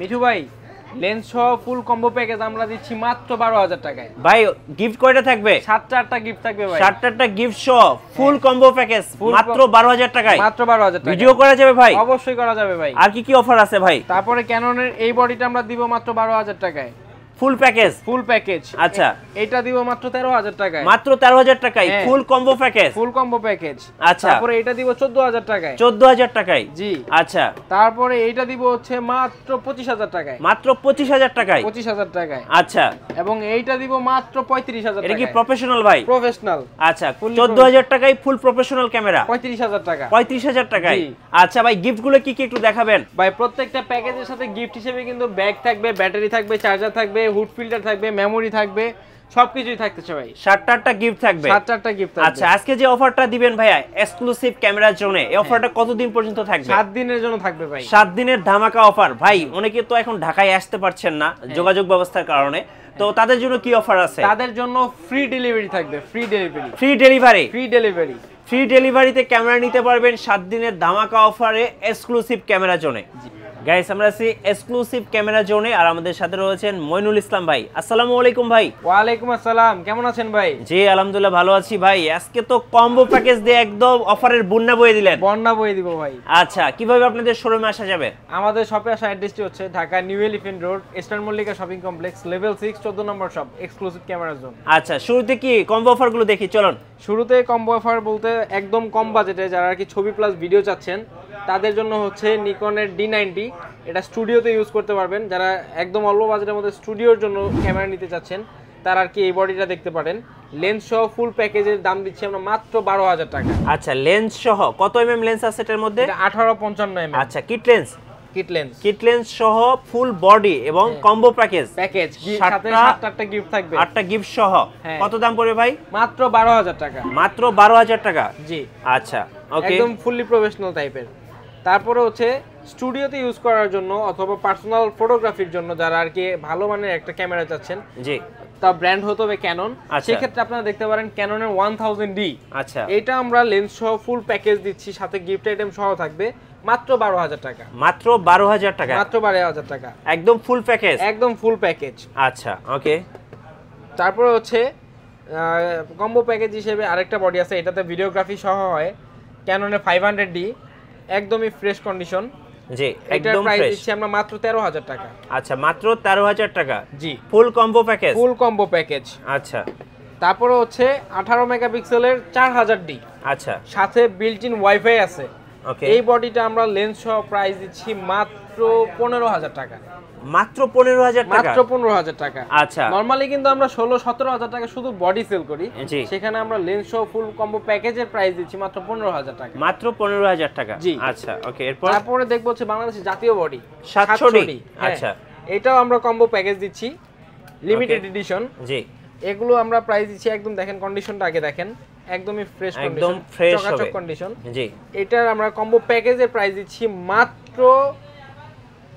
মিঠু ভাই লেন্স সহ ফুল combo package আমরা দিচ্ছি মাত্র বারো হাজার টাকায় ভাই গিফট কয়টা থাকবে সাতটা আটটা গিফট থাকবে ভাই সাতটা আটটা গিফট সহ ফুল কম্বো প্যাকেজ মাত্র বারো হাজার টাকায় মাত্র বারো হাজার টাকা ভিডিও করা যাবে ভাই অবশ্যই করা যাবে ভাই আর কি কি অফার আছে ভাই তারপরে ক্যাননের এই বডিটা আমরা দিব মাত্র বারো হাজার টাকায় ফুল প্যাকেজ ফুল প্যাকেজ আচ্ছা এটা দিব মাত্র 13000 টাকায় মাত্র 13000 টাকায় full combo package full combo package আচ্ছা তারপরে এটা দিব 14000 টাকায় 14000 টাকায় জি আচ্ছা তারপরে এটা দিব হচ্ছে মাত্র 25000 টাকায় মাত্র 25000 টাকায় 25000 টাকায় আচ্ছা এবং এইটা দিব মাত্র 35000 টাকায় এটা কি প্রফেশনাল ভাই প্রফেশনাল আচ্ছা 14000 টাকায় ফুল প্রফেশনাল ক্যামেরা 35000 টাকা 35000 টাকায় আচ্ছা ভাই গিফট গুলো কি কি একটু দেখাবেন ভাই প্রত্যেকটা প্যাকেজের সাথে গিফট হিসেবে কিন্তু ব্যাগ থাকবে ব্যাটারি থাকবে চার্জার থাকবে হুড ফিল্টার থাকবে মেমোরি থাকবে সবকিছুই থাকতে চাই ভাই সাতটা আটটা গিফট থাকবে সাতটা আটটা গিফট থাকবে আচ্ছা আজকে যে অফারটা দিবেন ভাইয়া এক্সক্লুসিভ ক্যামেরার জন্য এই অফারটা হ্যাঁ। কতদিন পর্যন্ত থাকবে সাত দিনের জন্য থাকবে ভাই সাত দিনের ধামাকা অফার ভাই অনেকে তো এখন ঢাকায় আসতে পারছেন না হ্যাঁ। যোগাযোগ ব্যবস্থার কারণে তো হ্যাঁ। তাদের জন্য কি অফার আছে তাদের জন্য ফ্রি ডেলিভারি থাকবে free delivery free delivery free delivery free ডেলিভারিতে ক্যামেরা নিতে পারবেন সাত দিনের ধামাকা অফারে এক্সক্লুসিভ ক্যামেরা জোনে গাইস আমরা আছি এক্সক্লুসিভ ক্যামেরা জোনে আর আমাদের সাথে রয়েছেন মইনুল ইসলাম ভাই আসসালামু আলাইকুম ভাই ওয়ালাইকুম আসসালাম কেমন আছেন ভাই জি আলহামদুলিল্লাহ ভালো আছি ভাই আজকে তো কম্বো প্যাকেজ দিয়ে একদম অফারের বন্যা বয়ে দিলেন বন্যা বইয়ে দিব ভাই আচ্ছা কিভাবে আপনাদের শোরুমে আসা যাবে আমাদের শপে আসা অ্যাড্রেসটি হচ্ছে Dhaka New Elephant Road Eastern Mallika shopping complex level 6 14 নম্বর শপ এক্সক্লুসিভ ক্যামেরা জোন আচ্ছা শুরুতে কি কম্বো অফারগুলো দেখি চলুন শুরুতে কম্বো অফার বলতে একদম কম বাজেটে যারা আর কি ছবি প্লাস ভিডিও চাচ্ছেন তাদের জন্য হচ্ছে নিকনের ডি নাইনটি এটা স্টুডিওতে ইউজ করতে পারবেন যারা একদম অল্প বাজারের মধ্যে স্টুডিওর জন্য ক্যামেরা নিতে চাচ্ছেন তার আর কি এই বডিটা দেখতে পারেন লেন্স সহ ফুল প্যাকেজের দাম দিচ্ছি আমরা মাত্র বারো হাজার টাকা আচ্ছা লেন্স সহ কত এম এম লেন্স আছে এটার মধ্যে আঠারো পঞ্চান্ন এম আচ্ছা kit lens kit lens kit lens সহ ফুল বডি এবং কম্বো প্যাকেজ প্যাকেজ গিফট থাকবে আটটা গিফট সহ হ্যাঁ। কত দাম ভাই মাত্র বারো হাজার টাকা মাত্র বারো হাজার টাকা জি আচ্ছা একদম প্রফেশনাল টাইপের তারপরে হচ্ছে স্টুডিওতে ইউজ করার জন্য অথবা পার্সোনাল ফটোগ্রাফির জন্য যারা আর কি ভালো মানের একটা ক্যামেরা চাচ্ছেন জি তা ব্র্যান্ড হতে হবে ক্যানন আচ্ছা। সেক্ষেত্রে আপনারা দেখতে পারেন ক্যাননের ওয়ান থাউজেন্ড ডি আচ্ছা এটা আমরা লেন্স সহ ফুল প্যাকেজ দিচ্ছি সাথে গিফট আইটেম সহ থাকবে মাত্র বারো হাজার টাকা মাত্র বারো হাজার টাকা মাত্র বারো হাজার টাকা একদম ফুল প্যাকেজ একদম ফুল প্যাকেজ আচ্ছা ওকে তারপরে হচ্ছে কম্বো প্যাকেজ হিসেবে আরেকটা বডি আছে এটাতে ভিডিওগ্রাফি সহ হয় ক্যাননে ফাইভ হান্ড্রেড ডি একদমই ফ্রেশ কন্ডিশন জি একদম ফ্রেশ দিচ্ছি আমরা মাত্র 13000 টাকা আচ্ছা মাত্র 13000 টাকা জি full combo package full combo package আচ্ছা তারপরে হচ্ছে 18 মেগাপিক্সেলের 4000D ডি আচ্ছা সাথে বিল্ট ইন ওয়াইফাই আছে ওকে এই বডিটা আমরা লেন্স সহ প্রাইস দিচ্ছি মাত্র মাত্র পনেরো হাজার টাকা মাত্র পনেরো হাজার মাত্র পনেরো হাজার টাকা আচ্ছা নর্মালি কিন্তু আমরা ষোলো সতেরো হাজার টাকা শুধু বডি সেল করি সেখানে আমরা লেন্স ফুল কম্বো প্যাকেজের প্রাইস দিচ্ছি মাত্র পনেরো হাজার টাকা মাত্র পনেরো হাজার টাকা জি আচ্ছা ওকে এরপর তারপরে দেখবো হচ্ছে বাংলাদেশের জাতীয় বডি সাতশো আচ্ছা হ্যাঁ। এটাও আমরা কম্বো প্যাকেজ দিচ্ছি লিমিটেড এডিশন জি এগুলো আমরা প্রাইস দিচ্ছি একদম দেখেন কন্ডিশনটা আগে দেখেন একদমই ফ্রেশ একদম ফ্রেশ কন্ডিশন জি এটার আমরা কম্বো প্যাকেজের প্রাইস দিচ্ছি মাত্র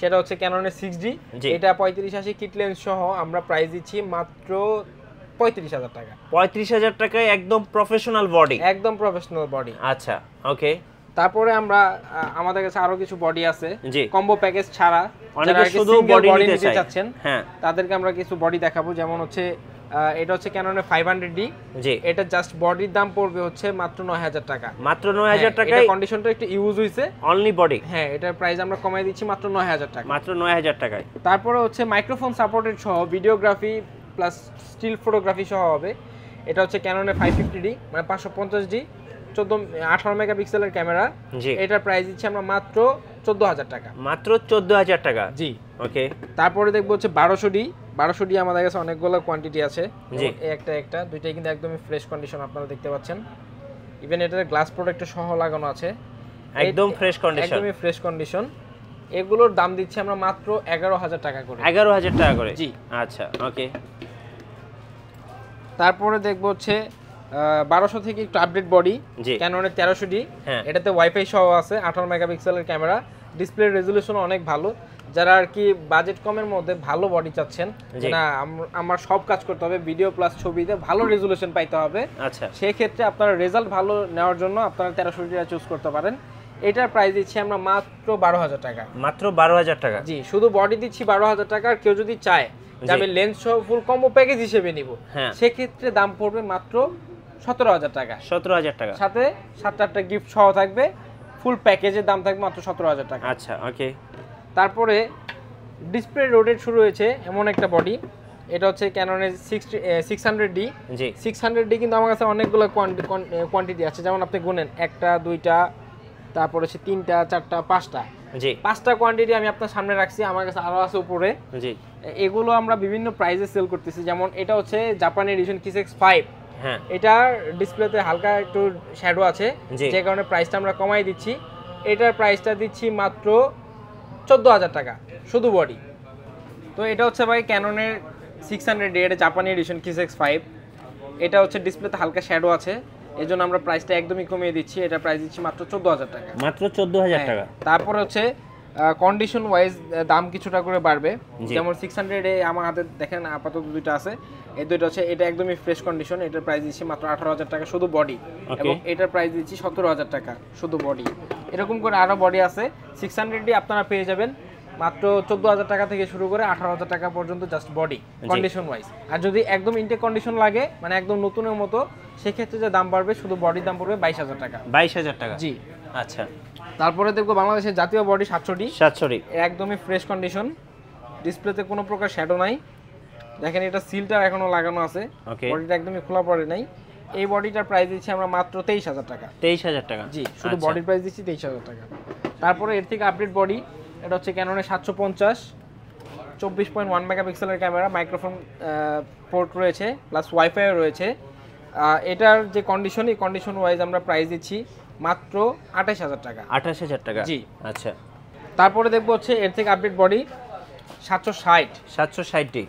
সেটা হচ্ছে ক্যাননের সিক্স ডি এটা পঁয়ত্রিশ আশি কিটলেন সহ আমরা প্রাইস দিচ্ছি মাত্র পঁয়ত্রিশ হাজার টাকা পঁয়ত্রিশ হাজার টাকায় একদম প্রফেশনাল বডি একদম প্রফেশনাল বডি আচ্ছা ওকে তারপরে আমরা আমাদের কাছে আরো কিছু বডি আছে কম্বো প্যাকেজ ছাড়া অনেকে শুধু বডি নিতে চাচ্ছেন হ্যাঁ তাদেরকে আমরা কিছু বডি দেখাবো যেমন হচ্ছে এটা হচ্ছে ক্যাননের 500D জি এটা জাস্ট বডির দাম পড়বে হচ্ছে মাত্র 9000 টাকা মাত্র 9000 হ্যাঁ, টাকা এটা কন্ডিশনটা একটু ইউজ হইছে অনলি বডি হ্যাঁ এটার প্রাইস আমরা কমাই দিচ্ছি মাত্র 9000 টাকা মাত্র 9000 টাকায় তারপরে হচ্ছে মাইক্রোফোন সাপোর্টেড সহ ভিডিওগ্রাফি প্লাস স্টিল ফটোগ্রাফি সহ হবে এটা হচ্ছে ক্যাননের 550D মানে 550D 14 18 মেগাপিক্সেলের ক্যামেরা জি এটার প্রাইস দিচ্ছি আমরা মাত্র 14000 টাকা মাত্র 14000 টাকা জি ওকে তারপরে দেখবো হচ্ছে 1200D বারোশো ডি আমাদের কাছে অনেকগুলো কোয়ান্টিটি আছে একটা একটা দুইটাই কিন্তু একদমই ফ্রেশ কন্ডিশন আপনারা দেখতে পাচ্ছেন ইভেন এটাতে গ্লাস প্রোডাক্ট সহ লাগানো আছে একদম ফ্রেশ কন্ডিশন একদমই ফ্রেশ কন্ডিশন এগুলোর দাম দিচ্ছি আমরা মাত্র এগারো হাজার টাকা করে এগারো হাজার টাকা করে জি আচ্ছা ওকে তারপরে দেখব হচ্ছে বারোশো থেকে একটু আপডেট বডি ক্যানোনের তেরোশো ডি হ্যাঁ। এটাতে ওয়াইফাই সহ আছে আঠারো মেগাপিক্সেলের ক্যামেরা ডিসপ্লে রেজুলেশন অনেক ভালো যারা আর কি বাজেট কমের মধ্যে ভালো বডি চাচ্ছেন না আমার সব কাজ করতে হবে ভিডিও প্লাস ছবিতে ভালো রেজুলেশন পাইতে হবে আচ্ছা সেই ক্ষেত্রে আপনার রেজাল্ট ভালো নেওয়ার জন্য আপনারা 1300 টাকা চুজ করতে পারেন এটার প্রাইস দিচ্ছি আমরা মাত্র 12000 টাকা মাত্র 12000 টাকা জি শুধু বডি দিচ্ছি 12000 টাকা আর কেউ যদি চায় যে আমি লেন্স সহ ফুল কম্বো প্যাকেজ হিসেবে নিব হ্যাঁ। সেই ক্ষেত্রে দাম পড়বে মাত্র 17000 টাকা 17000 টাকা সাথে সাত আটটা গিফট সহ থাকবে ফুল প্যাকেজের দাম থাকবে মাত্র সতেরো হাজার টাকা আচ্ছা ওকে তারপরে ডিসপ্লে রোটেট শুরু হয়েছে এমন একটা বডি এটা হচ্ছে ক্যাননের সিক্সটি সিক্স হান্ড্রেড ডি জি সিক্স হান্ড্রেড ডি কিন্তু আমার কাছে অনেকগুলো কোয়ান্টিটি আছে যেমন আপনি গুনেন একটা দুইটা তারপরে হচ্ছে তিনটা চারটা পাঁচটা জি পাঁচটা কোয়ান্টিটি আমি আপনার সামনে রাখছি আমার কাছে আরও আছে উপরে জি এগুলো আমরা বিভিন্ন প্রাইজে সেল করতেছি যেমন এটা হচ্ছে জাপানের এডিশন কিসেক্স ফাইভ হ্যাঁ এটার ডিসপ্লেতে হালকা একটু শ্যাডো আছে যে কারণে প্রাইসটা আমরা কমাই দিচ্ছি এটার প্রাইসটা দিচ্ছি মাত্র চোদ্দো হাজার টাকা শুধু বডি তো এটা হচ্ছে ভাই ক্যাননের সিক্স হান্ড্রেড এটা জাপানি এডিশন কি সিক্স ফাইভ এটা হচ্ছে ডিসপ্লেতে হালকা শ্যাডো আছে এই জন্য আমরা প্রাইসটা একদমই কমিয়ে দিচ্ছি এটা প্রাইস দিচ্ছি মাত্র চোদ্দ হাজার টাকা মাত্র চোদ্দো হাজার হ্যাঁ। টাকা তারপর হচ্ছে কন্ডিশন ওয়াইজ দাম কিছুটা করে বাড়বে যেমন সিক্স হান্ড্রেড এ আমার হাতে দেখেন আপাতত দুইটা আছে এই দুইটা হচ্ছে এটা একদমই ফ্রেশ কন্ডিশন এটার প্রাইস দিচ্ছি মাত্র আঠারো হাজার টাকা শুধু বডি এবং এটার প্রাইস দিচ্ছি সতেরো হাজার টাকা শুধু বডি এরকম করে আরও বডি আছে সিক্স হান্ড্রেডই আপনারা পেয়ে যাবেন মাত্র চোদ্দ হাজার টাকা থেকে শুরু করে আঠারো হাজার টাকা পর্যন্ত জাস্ট বডি কন্ডিশন ওয়াইজ আর যদি একদম ইনটেক কন্ডিশন লাগে মানে একদম নতুনের মতো সেক্ষেত্রে যে দাম বাড়বে শুধু বডির দাম পড়বে বাইশ হাজার টাকা বাইশ হাজার টাকা জি আচ্ছা তারপরে দেখবো বাংলাদেশের জাতীয় বডি সাতশোটি সাতশোটি একদমই ফ্রেশ কন্ডিশন ডিসপ্লেতে কোনো প্রকার শ্যাডো নাই দেখেন এটা সিলটা এখনো লাগানো আছে বডিটা একদমই খোলা পড়ে নাই এই বডিটার প্রাইস দিচ্ছি আমরা মাত্র তেইশ হাজার টাকা তেইশ হাজার টাকা জি শুধু বডির আচ্ছা। প্রাইস দিচ্ছি তেইশ হাজার টাকা তারপরে এর থেকে আপডেট বডি এটা হচ্ছে ক্যাননের সাতশো পঞ্চাশ চব্বিশ পয়েন্ট ওয়ান মেগা পিক্সেলের ক্যামেরা মাইক্রোফোন পোর্ট রয়েছে প্লাস ওয়াইফাইও রয়েছে এটার যে কন্ডিশন এই কন্ডিশন ওয়াইজ আমরা প্রাইস দিচ্ছি মাত্র আঠাশ হাজার টাকা আঠাশ হাজার টাকা জি আচ্ছা তারপরে দেখবো হচ্ছে এর থেকে আপডেট বডি সাতশো ষাট সাতশো ষাটটি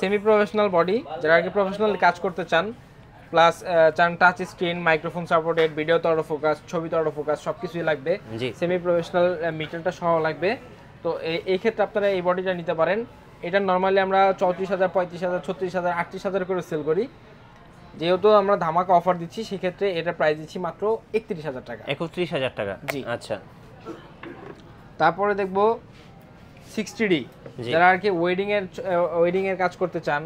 সেমি প্রফেশনাল বডি যারা আর কি প্রফেশনাল কাজ করতে চান প্লাস চান touch screen microphone supported video তো ফোকাস ছবি তো ফোকাস সব কিছুই লাগবে সেমি প্রফেশনাল মিটারটা সহ লাগবে তো এই ক্ষেত্রে আপনারা এই বডিটা নিতে পারেন এটা নর্মালি আমরা চৌত্রিশ হাজার পঁয়ত্রিশ হাজার ছত্রিশ হাজার আটত্রিশ হাজার করে সেল করি যেহেতু আমরা ধামাকা অফার দিচ্ছি সেক্ষেত্রে এটা প্রাইস দিচ্ছি মাত্র একত্রিশ হাজার টাকা একত্রিশ হাজার টাকা জি আচ্ছা তারপরে দেখব সিক্সটি ডি যারা আর কি ওয়েডিং এর ওয়েডিং এর কাজ করতে চান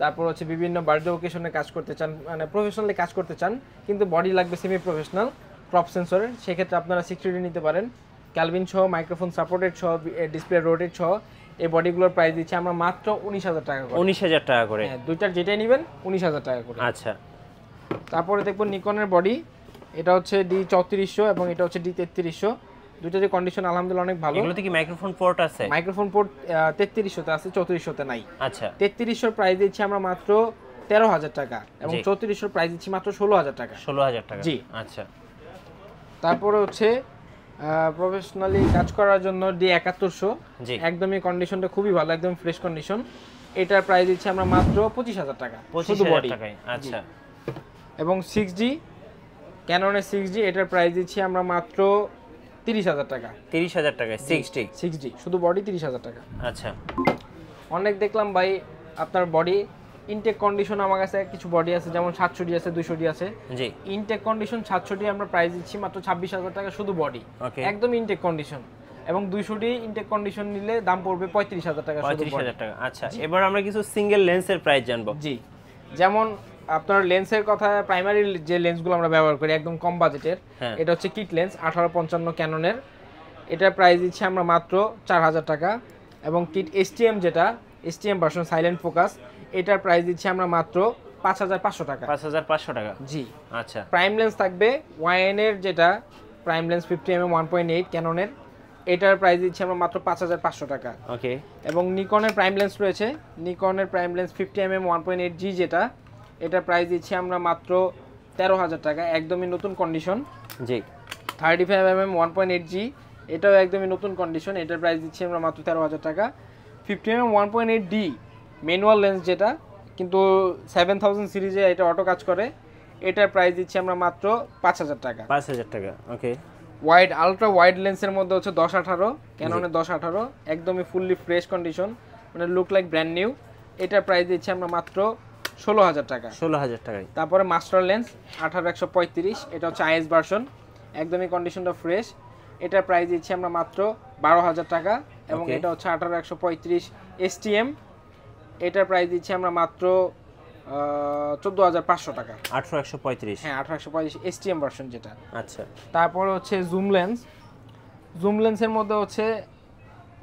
তারপর হচ্ছে বিভিন্ন বার্থডে ওকেশনে কাজ করতে চান মানে প্রফেশনালি কাজ করতে চান কিন্তু বডি লাগবে সেমি প্রফেশনাল ক্রপ সেন্সরের সেক্ষেত্রে আপনারা সিক্সটি ডি নিতে পারেন ক্যালভিন সহ মাইক্রোফোন সাপোর্টেড সহ ডিসপ্লে রোটেড সহ এই বডিগুলোর প্রাইস দিচ্ছি আমরা মাত্র উনিশ হাজার টাকা করে উনিশ হাজার টাকা করে হ্যাঁ দুইটার যেটাই নেবেন উনিশ হাজার টাকা করে আচ্ছা তারপরে দেখবো নিকনের বডি এটা হচ্ছে ডি চৌত্রিশশো এবং এটা হচ্ছে ডি তেত্রিশশো দুইটাতে কন্ডিশন আলহামদুলিল্লাহ অনেক ভালো এগুলোতে কি মাইক্রোফোন পোর্ট আছে মাইক্রোফোন পোর্ট তেত্রিশশোতে আছে চৌত্রিশশোতে নাই আচ্ছা তেত্রিশশোর প্রাইস দিচ্ছি আমরা মাত্র তেরো হাজার টাকা এবং চৌত্রিশশোর প্রাইস দিচ্ছি মাত্র ষোলো হাজার টাকা ষোলো হাজার টাকা জি আচ্ছা তারপরে হচ্ছে প্রফেশনালি কাজ করার জন্য ডি একাত্তরশো একদমই কন্ডিশনটা খুবই ভালো একদম ফ্রেশ কন্ডিশন এটার প্রাইস দিচ্ছি আমরা মাত্র পঁচিশ হাজার টাকা শুধু বডি আচ্ছা এবং সিক্স জি ক্যাননের সিক্স জি এটার প্রাইস দিচ্ছি আমরা মাত্র তিরিশ হাজার টাকা তিরিশ হাজার টাকা সিক্স জি সিক্স জি শুধু বডি তিরিশ হাজার টাকা আচ্ছা অনেক দেখলাম ভাই আপনার বডি ইনটেক কন্ডিশন আমার কাছে কিছু বডি আছে যেমন সাতশোটি আছে দুশোটি আছে জি ইনটেক কন্ডিশন সাতশোটি আমরা প্রাইস দিচ্ছি মাত্র ছাব্বিশ হাজার টাকা শুধু বডি একদম ইনটেক কন্ডিশন এবং দুইশোটি ইনটেক কন্ডিশন নিলে দাম পড়বে পঁয়ত্রিশ হাজার টাকা পঁয়ত্রিশ হাজার টাকা আচ্ছা এবার আমরা কিছু সিঙ্গেল লেন্সের প্রাইস জানবো জি যেমন আপনার লেন্সের কথা প্রাইমারি যে লেন্সগুলো আমরা ব্যবহার করি একদম কম বাজেটের হ্যাঁ। এটা হচ্ছে কিট লেন্স আঠারো পঞ্চান্ন ক্যাননের এটার প্রাইস দিচ্ছি আমরা মাত্র চার হাজার টাকা এবং কিট এসটিএম যেটা এসটিএম ভার্সন সাইলেন্ট ফোকাস এটার প্রাইস দিচ্ছি আমরা মাত্র পাঁচ হাজার পাঁচশো টাকা পাঁচ হাজার পাঁচশো টাকা জি আচ্ছা প্রাইম লেন্স থাকবে ওয়াইএনের যেটা prime lens fifty M one point eight ক্যাননের এটার প্রাইস দিচ্ছি আমরা মাত্র পাঁচ হাজার পাঁচশো টাকা ওকে এবং নিকনের প্রাইম লেন্স রয়েছে নিকনের prime lens fifty M M one point eight G যেটা এটার প্রাইস দিচ্ছি আমরা মাত্র তেরো হাজার টাকা একদমই নতুন কন্ডিশন জি thirty five M M one point eight G এটাও একদমই নতুন কন্ডিশন এটার প্রাইস দিচ্ছি আমরা মাত্র তেরো হাজার টাকা fifty M M one point eight D manual lens যেটা কিন্তু সেভেন থাউজেন্ড সিরিজে এটা অটো কাজ করে এটার প্রাইস দিচ্ছি আমরা মাত্র পাঁচ হাজার টাকা পাঁচ হাজার টাকা ওকে ওয়াইড আলট্রা ওয়াইড লেন্সের মধ্যে হচ্ছে দশ আঠারো ক্যাননে দশ আঠারো একদমই ফুললি ফ্রেশ কন্ডিশন মানে লুক লাইক ব্র্যান্ড নিউ এটার প্রাইস দিচ্ছি আমরা মাত্র ষোলো হাজার টাকা ষোলো হাজার টাকায় তারপরে মাস্টার লেন্স আঠারো একশো পঁয়ত্রিশ এটা হচ্ছে আইএস ভার্সন একদমই কন্ডিশনটা ফ্রেশ এটার প্রাইস দিচ্ছি আমরা মাত্র বারো হাজার টাকা এবং এটা হচ্ছে আঠারো একশো পঁয়ত্রিশ এস টি এম এটার প্রাইস দিচ্ছি আমরা মাত্র চোদ্দ হাজার পাঁচশো টাকা আঠারো একশো পঁয়ত্রিশ হ্যাঁ আঠারো একশো পঁয়ত্রিশ এসটিএম ভার্সন যেটা আচ্ছা তারপর হচ্ছে জুম লেন্স জুম লেন্সের মধ্যে হচ্ছে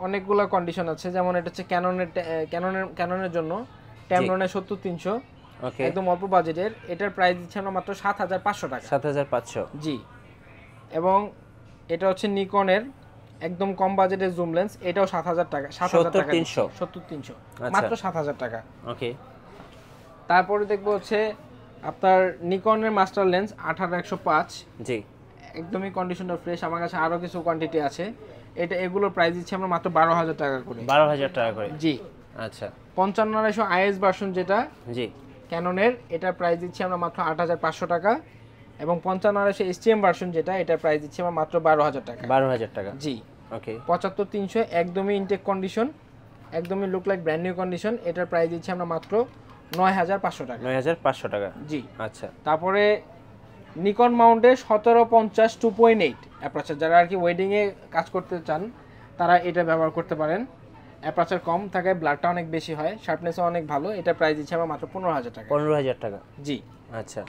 অনেকগুলো কন্ডিশন আছে যেমন এটা হচ্ছে ক্যাননের ক্যাননের ক্যাননের জন্য ট্যামরনের সত্তর তিনশো একদম অল্প বাজেটের এটার প্রাইস দিচ্ছে আমরা মাত্র সাত হাজার পাঁচশো টাকা সাত হাজার পাঁচশো জি এবং এটা হচ্ছে নিকনের একদম কম বাজেটের জুম লেন্স এটাও সাত হাজার টাকা সাত হাজার টাকা তিনশো সত্তর তিনশো আচ্ছা। মাত্র সাত হাজার টাকা ওকে তারপরে দেখবো হচ্ছে আপনার নিকনের মাস্টার লেন্স আঠারো একশো পাঁচ জি একদমই কন্ডিশনটা ফ্রেশ আমার কাছে আরও কিছু কোয়ান্টিটি আছে এটা এগুলোর প্রাইস দিচ্ছি আমরা মাত্র বারো হাজার টাকা করে বারো হাজার টাকা করে জি আচ্ছা পঞ্চান্ন আড়াইশো আইএস ভার্সন যেটা জি ক্যাননের এটার প্রাইস দিচ্ছি আমরা মাত্র আট হাজার পাঁচশো টাকা এবং পঞ্চান্ন আড়াইশো এসটিএম ভার্সন যেটা এটার প্রাইস দিচ্ছি আমরা মাত্র বারো হাজার টাকা বারো হাজার টাকা জি ওকে পঁচাত্তর তিনশো একদমই ইনটেক কন্ডিশন একদমই look like brand new condition এটার প্রাইস দিচ্ছি আমরা মাত্র নয় হাজার পাঁচশো টাকা নয় হাজার পাঁচশো টাকা জি আচ্ছা তারপরে নিকন মাউন্টে সতেরো পঞ্চাশ টু পয়েন্ট এইট যারা আর কি ওয়েডিংয়ে কাজ করতে চান তারা এটা ব্যবহার করতে পারেন অ্যাপ্রাচার কম থাকে ব্লাডটা অনেক বেশি হয় শার্পনেসও অনেক ভালো এটা প্রাইস দিচ্ছে আমার মাত্র পনেরো হাজার টাকা পনেরো হাজার টাকা জি আচ্ছা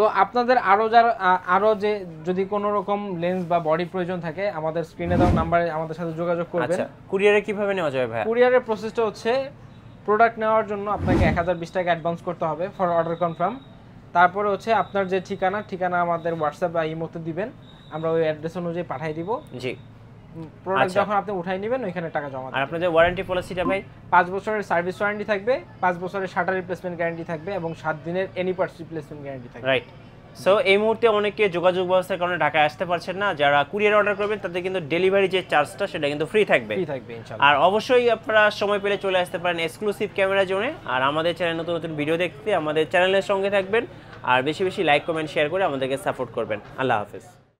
তো আপনাদের আরও যার আরও যে যদি কোনো রকম লেন্স বা বডি প্রয়োজন থাকে আমাদের স্ক্রিনে দেওয়া নাম্বারে আমাদের সাথে যোগাযোগ করবেন কুরিয়ারে আচ্ছা, কিভাবে নেওয়া যাবে ভাই কুরিয়ারের প্রসেসটা হচ্ছে প্রোডাক্ট নেওয়ার জন্য আপনাকে এক হাজার বিশ টাকা অ্যাডভান্স করতে হবে ফর অর্ডার কনফার্ম তারপরে হচ্ছে আপনার যে ঠিকানা ঠিকানা আমাদের হোয়াটসঅ্যাপ বা ইমোতে দিবেন আমরা ওই অ্যাড্রেস অনুযায়ী পাঠিয়ে দিব জি প্রোডাক্ট আচ্ছা। যখন আপনি উঠাই নেবেন ওইখানে টাকা জমা আর আপনাদের ওয়ারেন্টি পলিসিটা ভাই 5 বছরের সার্ভিস ওয়ারেন্টি থাকবে 5 বছরের শাটার রিপ্লেসমেন্ট গ্যারান্টি থাকবে এবং 7 দিনের এনি পার্টস রিপ্লেসমেন্ট গ্যারান্টি থাকবে রাইট সো এই মুহূর্তে অনেকে যোগাযোগ ব্যবস্থার কারণে ঢাকায় আসতে পারছেন না যারা কুরিয়ার অর্ডার করবেন তাদের কিন্তু ডেলিভারি যে চার্জটা সেটা কিন্তু ফ্রি থাকবে ফ্রি থাকবে ইনশাআল্লাহ আর অবশ্যই আপনারা সময় পেলে চলে আসতে পারেন এক্সক্লুসিভ ক্যামেরা জোনে আর আমাদের চ্যানেল নতুন নতুন ভিডিও দেখতে আমাদের চ্যানেলের সঙ্গে থাকবেন আর বেশি বেশি লাইক কমেন্ট শেয়ার করে আমাদেরকে সাপোর্ট করবেন আল্লাহ হাফেজ